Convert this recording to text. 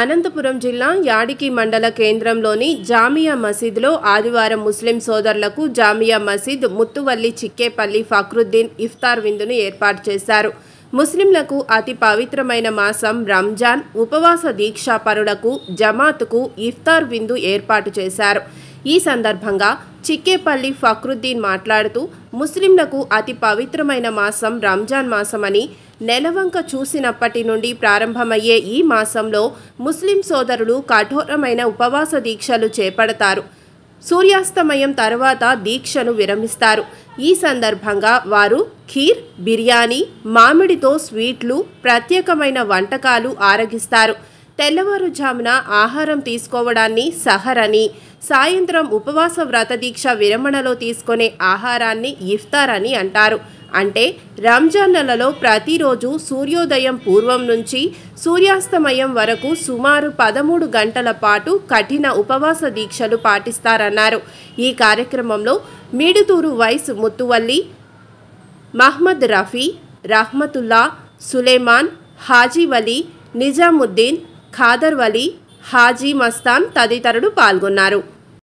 అనంతపురం జిల్లా యాడికి మండల కేంద్రంలోని జామియా మసీద్లో ఆదివారం ముస్లిం సోదరులకు జామియా మసీద్ ముత్తువల్లి చిక్కేపల్లి ఫక్రుద్దీన్ ఇఫ్తార్ విందును ఏర్పాటు చేశారు ముస్లింలకు అతి పవిత్రమైన మాసం రంజాన్ ఉపవాస దీక్షా పరులకు జమాత్కు ఇఫ్తార్ విందు ఏర్పాటు చేశారు ఈ సందర్భంగా చిక్కేపల్లి ఫక్రుద్దీన్ మాట్లాడుతూ ముస్లింలకు అతి పవిత్రమైన మాసం రంజాన్ మాసమని నెలవంక చూసినప్పటి నుండి ప్రారంభమయ్యే ఈ మాసంలో ముస్లిం సోదరులు కఠోరమైన ఉపవాస దీక్షలు చేపడతారు సూర్యాస్తమయం తర్వాత దీక్షను విరమిస్తారు ఈ సందర్భంగా వారు ఖీర్ బిర్యానీ మామిడితో స్వీట్లు ప్రత్యేకమైన వంటకాలు ఆరగిస్తారు తెల్లవారుజామున ఆహారం తీసుకోవడాన్ని సహరని సాయంత్రం ఉపవాస వ్రత దీక్ష విరమణలో తీసుకునే ఆహారాన్ని ఇఫ్తార్ అని అంటారు అంటే రంజాన్ నెలలో ప్రతిరోజు సూర్యోదయం పూర్వం నుంచి సూర్యాస్తమయం వరకు సుమారు పదమూడు గంటల పాటు కఠిన ఉపవాస దీక్షలు పాటిస్తారన్నారు ఈ కార్యక్రమంలో మిడుతూరు వైస్ ముత్తువల్లి మహ్మద్ రఫీ రహ్మతుల్లా సులేమాన్ హాజీవలీ నిజాముద్దీన్ ఖాదర్ వలీ హాజీ మస్తాన్ తదితరులు పాల్గొన్నారు